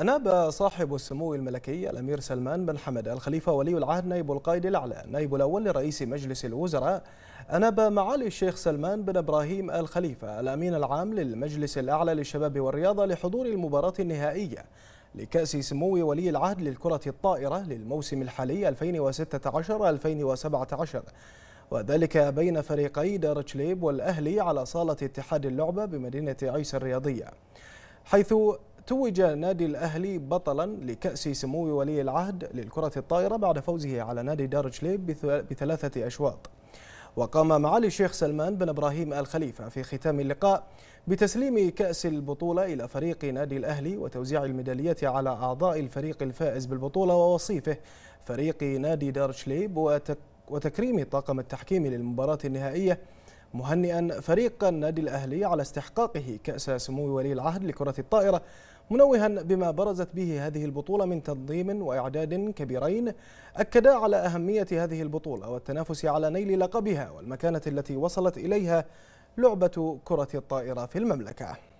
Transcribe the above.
أناب صاحب السمو الملكي الأمير سلمان بن حمد الخليفة ولي العهد نائب القائد الأعلى نائب الأول لرئيس مجلس الوزراء أناب معالي الشيخ سلمان بن إبراهيم الخليفة الأمين العام للمجلس الأعلى للشباب والرياضة لحضور المباراة النهائية لكأس سمو ولي العهد للكرة الطائرة للموسم الحالي 2016-2017 وذلك بين فريقي دار تشليب والأهلي على صالة اتحاد اللعبة بمدينة عيسى الرياضية حيث توج نادي الأهلي بطلا لكأس سمو ولي العهد للكرة الطائرة بعد فوزه على نادي دار جليب بثلاثة أشواط وقام معالي الشيخ سلمان بن إبراهيم الخليفة في ختام اللقاء بتسليم كأس البطولة إلى فريق نادي الأهلي وتوزيع الميداليات على أعضاء الفريق الفائز بالبطولة ووصيفه فريق نادي دار شليب وتكريم طاقم التحكيم للمباراة النهائية مهنئا فريق النادي الأهلي على استحقاقه كأس سمو ولي العهد لكرة الطائرة منوها بما برزت به هذه البطولة من تنظيم وإعداد كبيرين أكدا على أهمية هذه البطولة والتنافس على نيل لقبها والمكانة التي وصلت إليها لعبة كرة الطائرة في المملكة